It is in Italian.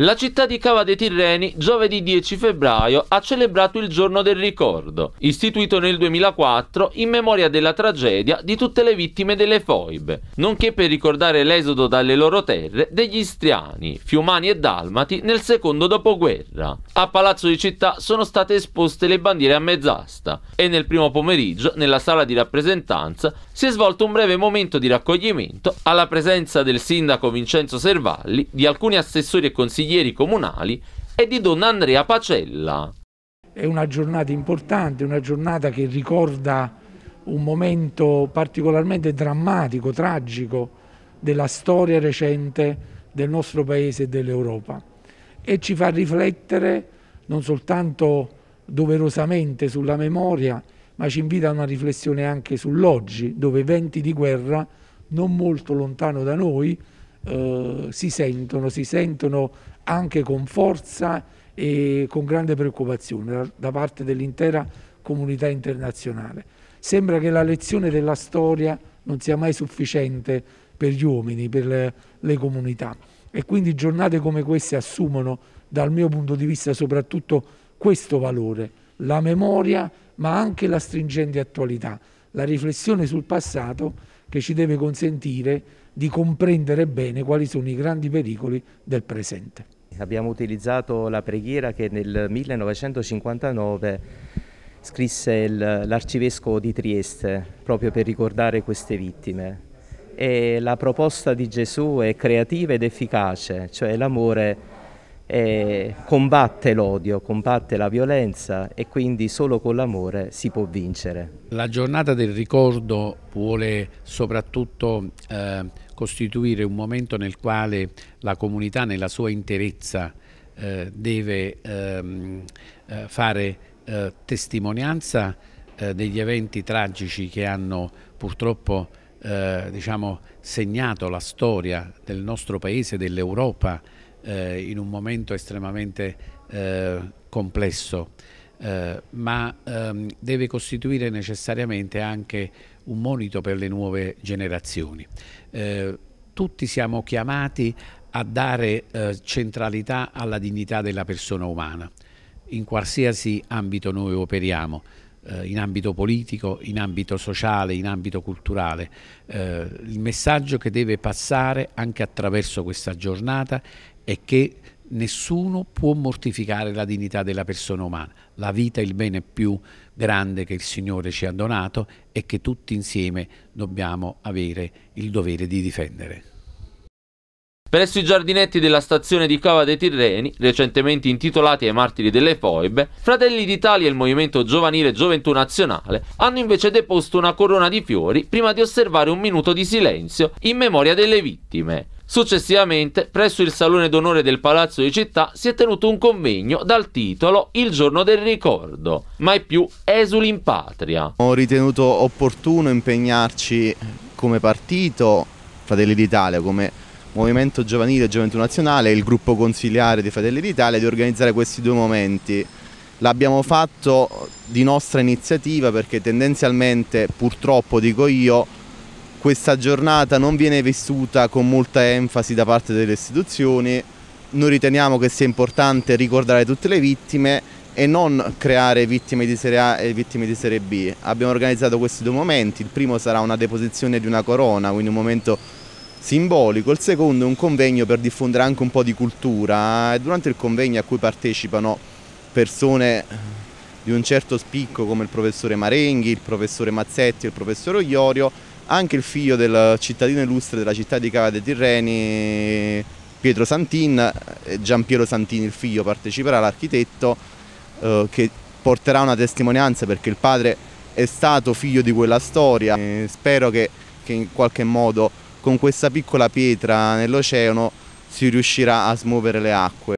La città di Cava dei Tirreni, giovedì 10 febbraio, ha celebrato il Giorno del Ricordo, istituito nel 2004 in memoria della tragedia di tutte le vittime delle foibe, nonché per ricordare l'esodo dalle loro terre degli istriani, fiumani e dalmati nel secondo dopoguerra. A Palazzo di Città sono state esposte le bandiere a mezz'asta e nel primo pomeriggio, nella sala di rappresentanza, si è svolto un breve momento di raccoglimento alla presenza del sindaco Vincenzo Servalli, di alcuni assessori e consiglieri consiglieri comunali e di Don Andrea Pacella. È una giornata importante, una giornata che ricorda un momento particolarmente drammatico, tragico della storia recente del nostro Paese e dell'Europa e ci fa riflettere non soltanto doverosamente sulla memoria, ma ci invita a una riflessione anche sull'oggi, dove venti di guerra non molto lontano da noi eh, si sentono, si sentono anche con forza e con grande preoccupazione da parte dell'intera comunità internazionale. Sembra che la lezione della storia non sia mai sufficiente per gli uomini, per le, le comunità e quindi giornate come queste assumono dal mio punto di vista soprattutto questo valore, la memoria ma anche la stringente attualità, la riflessione sul passato che ci deve consentire di comprendere bene quali sono i grandi pericoli del presente. Abbiamo utilizzato la preghiera che nel 1959 scrisse l'arcivescovo di Trieste proprio per ricordare queste vittime. E la proposta di Gesù è creativa ed efficace, cioè l'amore eh, combatte l'odio, combatte la violenza e quindi solo con l'amore si può vincere. La giornata del ricordo vuole soprattutto eh, costituire un momento nel quale la comunità nella sua interezza eh, deve ehm, eh, fare eh, testimonianza eh, degli eventi tragici che hanno purtroppo diciamo, segnato la storia del nostro paese, dell'Europa, eh, in un momento estremamente eh, complesso, eh, ma ehm, deve costituire necessariamente anche un monito per le nuove generazioni. Eh, tutti siamo chiamati a dare eh, centralità alla dignità della persona umana, in qualsiasi ambito noi operiamo, eh, in ambito politico, in ambito sociale, in ambito culturale. Eh, il messaggio che deve passare anche attraverso questa giornata è che nessuno può mortificare la dignità della persona umana. La vita è il bene più grande che il Signore ci ha donato e che tutti insieme dobbiamo avere il dovere di difendere. Presso i giardinetti della stazione di Cava dei Tirreni, recentemente intitolati ai martiri delle foibe, Fratelli d'Italia e il Movimento Giovanile Gioventù Nazionale hanno invece deposto una corona di fiori prima di osservare un minuto di silenzio in memoria delle vittime. Successivamente, presso il Salone d'Onore del Palazzo di Città, si è tenuto un convegno dal titolo Il giorno del ricordo, mai più esuli in patria. Ho ritenuto opportuno impegnarci come partito Fratelli d'Italia, come Movimento Giovanile e Gioventù Nazionale, il gruppo consigliare di Fratelli d'Italia, di organizzare questi due momenti. L'abbiamo fatto di nostra iniziativa perché tendenzialmente, purtroppo dico io, questa giornata non viene vissuta con molta enfasi da parte delle istituzioni, noi riteniamo che sia importante ricordare tutte le vittime e non creare vittime di Serie A e vittime di Serie B. Abbiamo organizzato questi due momenti, il primo sarà una deposizione di una corona, quindi un momento simbolico, il secondo è un convegno per diffondere anche un po' di cultura e durante il convegno a cui partecipano persone di un certo spicco come il professore Marenghi, il professore Mazzetti e il professore Iorio anche il figlio del cittadino illustre della città di Cava dei Tirreni, Pietro Santin, eh, Giampiero Santini il figlio parteciperà, l'architetto, eh, che porterà una testimonianza perché il padre è stato figlio di quella storia. E spero che, che in qualche modo con questa piccola pietra nell'oceano si riuscirà a smuovere le acque.